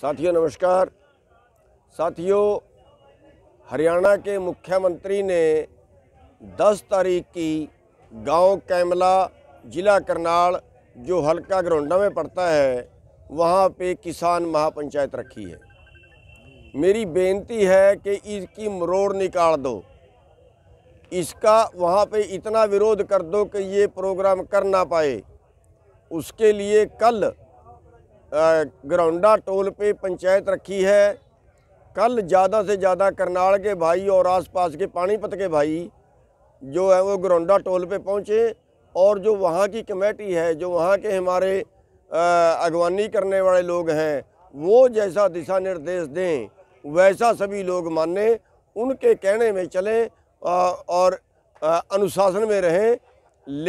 साथियों नमस्कार साथियों हरियाणा के मुख्यमंत्री ने 10 तारीख की गांव कैमला ज़िला करनाल जो हल्का ग्रोंडा में पड़ता है वहां पे किसान महापंचायत रखी है मेरी बेनती है कि इसकी मरोड़ निकाल दो इसका वहाँ पे इतना विरोध कर दो कि ये प्रोग्राम कर ना पाए उसके लिए कल ग्राउंडा टोल पे पंचायत रखी है कल ज़्यादा से ज़्यादा करनाल के भाई और आसपास के पानीपत के भाई जो है वो ग्राउंडा टोल पे पहुँचे और जो वहाँ की कमेटी है जो वहाँ के हमारे अगवानी करने वाले लोग हैं वो जैसा दिशा निर्देश दें वैसा सभी लोग माने उनके कहने में चलें और अनुशासन में रहें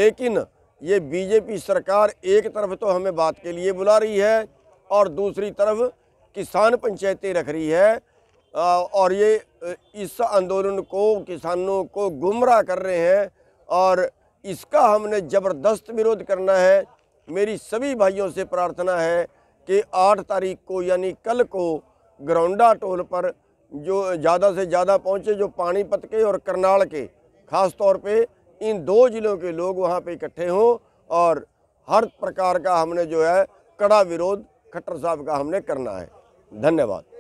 लेकिन ये बीजेपी सरकार एक तरफ तो हमें बात के लिए बुला रही है और दूसरी तरफ किसान पंचायतें रख रही है और ये इस आंदोलन को किसानों को गुमराह कर रहे हैं और इसका हमने ज़बरदस्त विरोध करना है मेरी सभी भाइयों से प्रार्थना है कि 8 तारीख को यानी कल को ग्राउंडा टोल पर जो ज़्यादा से ज़्यादा पहुँचे जो पानीपत के और करनाल के ख़ास तौर पे इन दो ज़िलों के लोग वहाँ पे इकट्ठे हों और हर प्रकार का हमने जो है कड़ा विरोध खट्टर साहब का हमने करना है धन्यवाद